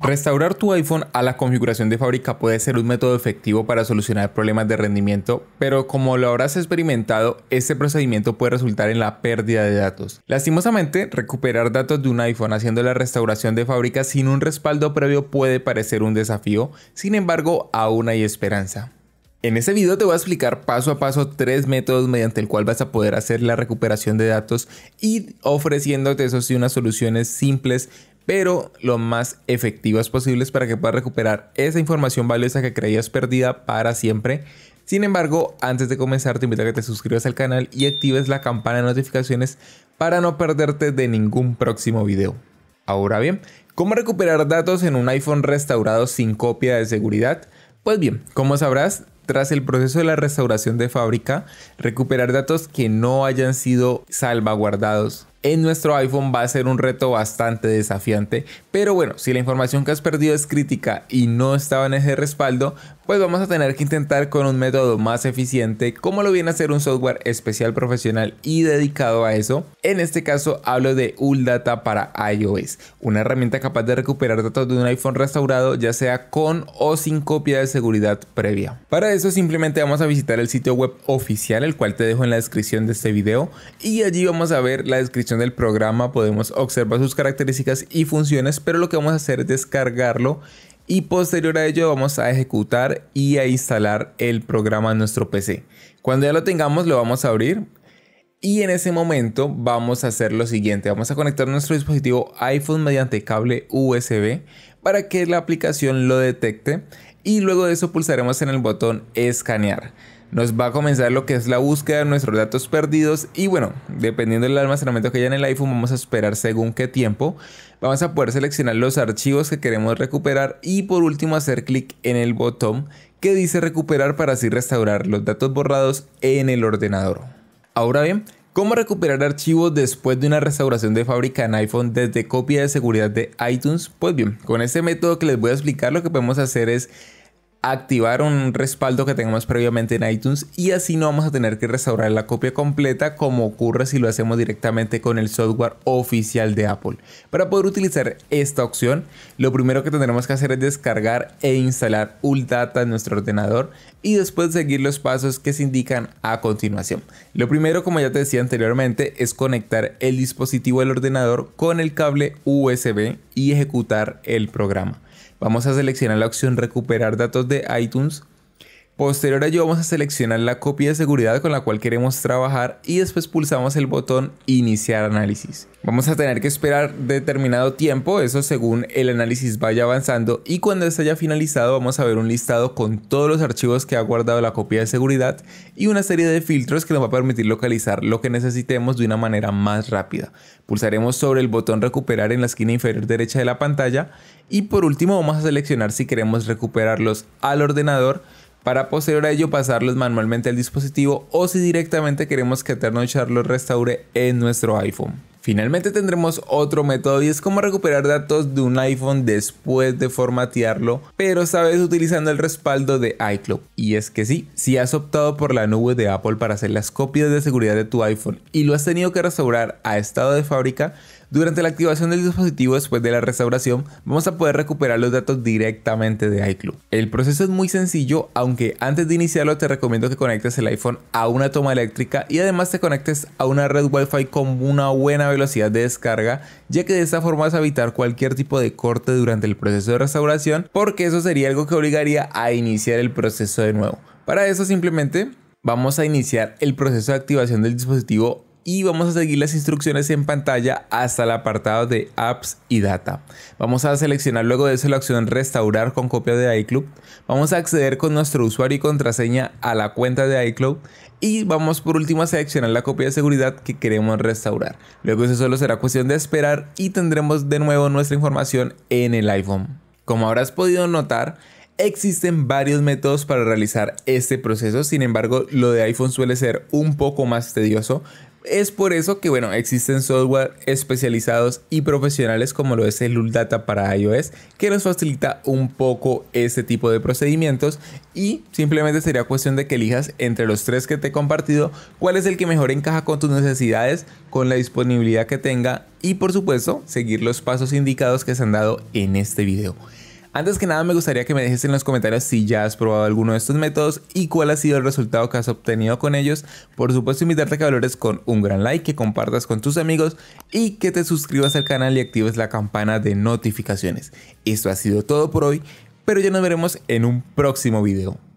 Restaurar tu iPhone a la configuración de fábrica puede ser un método efectivo para solucionar problemas de rendimiento, pero como lo habrás experimentado, este procedimiento puede resultar en la pérdida de datos. Lastimosamente, recuperar datos de un iPhone haciendo la restauración de fábrica sin un respaldo previo puede parecer un desafío, sin embargo, aún hay esperanza. En este video te voy a explicar paso a paso tres métodos mediante el cual vas a poder hacer la recuperación de datos y ofreciéndote eso sí unas soluciones simples, pero lo más efectivas posibles para que puedas recuperar esa información valiosa que creías perdida para siempre. Sin embargo, antes de comenzar te invito a que te suscribas al canal y actives la campana de notificaciones para no perderte de ningún próximo video. Ahora bien, ¿cómo recuperar datos en un iPhone restaurado sin copia de seguridad? Pues bien, como sabrás, tras el proceso de la restauración de fábrica, recuperar datos que no hayan sido salvaguardados en nuestro iPhone va a ser un reto bastante desafiante. Pero bueno, si la información que has perdido es crítica y no estaba en ese respaldo, pues vamos a tener que intentar con un método más eficiente, como lo viene a ser un software especial profesional y dedicado a eso. En este caso hablo de Uldata para iOS, una herramienta capaz de recuperar datos de un iPhone restaurado, ya sea con o sin copia de seguridad previa. Para eso simplemente vamos a visitar el sitio web oficial, el cual te dejo en la descripción de este video, y allí vamos a ver la descripción del programa podemos observar sus características y funciones, pero lo que vamos a hacer es descargarlo y posterior a ello vamos a ejecutar y a instalar el programa en nuestro PC. Cuando ya lo tengamos lo vamos a abrir y en ese momento vamos a hacer lo siguiente, vamos a conectar nuestro dispositivo iPhone mediante cable USB para que la aplicación lo detecte y luego de eso pulsaremos en el botón escanear nos va a comenzar lo que es la búsqueda de nuestros datos perdidos y bueno, dependiendo del almacenamiento que haya en el iPhone, vamos a esperar según qué tiempo. Vamos a poder seleccionar los archivos que queremos recuperar y por último hacer clic en el botón que dice recuperar para así restaurar los datos borrados en el ordenador. Ahora bien, ¿Cómo recuperar archivos después de una restauración de fábrica en iPhone desde copia de seguridad de iTunes? Pues bien, con este método que les voy a explicar lo que podemos hacer es activar un respaldo que tengamos previamente en iTunes y así no vamos a tener que restaurar la copia completa como ocurre si lo hacemos directamente con el software oficial de Apple. Para poder utilizar esta opción, lo primero que tendremos que hacer es descargar e instalar Uldata en nuestro ordenador y después seguir los pasos que se indican a continuación. Lo primero, como ya te decía anteriormente, es conectar el dispositivo al ordenador con el cable USB y ejecutar el programa. Vamos a seleccionar la opción recuperar datos de iTunes Posterior a ello vamos a seleccionar la copia de seguridad con la cual queremos trabajar y después pulsamos el botón iniciar análisis. Vamos a tener que esperar determinado tiempo, eso según el análisis vaya avanzando y cuando se haya finalizado vamos a ver un listado con todos los archivos que ha guardado la copia de seguridad y una serie de filtros que nos va a permitir localizar lo que necesitemos de una manera más rápida. Pulsaremos sobre el botón recuperar en la esquina inferior derecha de la pantalla y por último vamos a seleccionar si queremos recuperarlos al ordenador para posterior a ello pasarlos manualmente al dispositivo o si directamente queremos que Terno los restaure en nuestro iPhone. Finalmente tendremos otro método y es como recuperar datos de un iPhone después de formatearlo, pero esta vez utilizando el respaldo de iCloud. Y es que sí, si has optado por la nube de Apple para hacer las copias de seguridad de tu iPhone y lo has tenido que restaurar a estado de fábrica, durante la activación del dispositivo después de la restauración, vamos a poder recuperar los datos directamente de iCloud. El proceso es muy sencillo, aunque antes de iniciarlo te recomiendo que conectes el iPhone a una toma eléctrica y además te conectes a una red Wi-Fi con una buena velocidad de descarga, ya que de esta forma vas a evitar cualquier tipo de corte durante el proceso de restauración, porque eso sería algo que obligaría a iniciar el proceso de nuevo. Para eso simplemente vamos a iniciar el proceso de activación del dispositivo y vamos a seguir las instrucciones en pantalla hasta el apartado de apps y data. Vamos a seleccionar luego de eso la opción restaurar con copia de iCloud. Vamos a acceder con nuestro usuario y contraseña a la cuenta de iCloud y vamos por último a seleccionar la copia de seguridad que queremos restaurar. Luego eso solo será cuestión de esperar y tendremos de nuevo nuestra información en el iPhone. Como habrás podido notar, Existen varios métodos para realizar este proceso, sin embargo lo de iPhone suele ser un poco más tedioso, es por eso que, bueno, existen software especializados y profesionales como lo es el Data para iOS, que nos facilita un poco este tipo de procedimientos y simplemente sería cuestión de que elijas entre los tres que te he compartido cuál es el que mejor encaja con tus necesidades, con la disponibilidad que tenga y por supuesto seguir los pasos indicados que se han dado en este video. Antes que nada me gustaría que me dejes en los comentarios si ya has probado alguno de estos métodos y cuál ha sido el resultado que has obtenido con ellos. Por supuesto invitarte a que valores con un gran like, que compartas con tus amigos y que te suscribas al canal y actives la campana de notificaciones. Esto ha sido todo por hoy, pero ya nos veremos en un próximo video.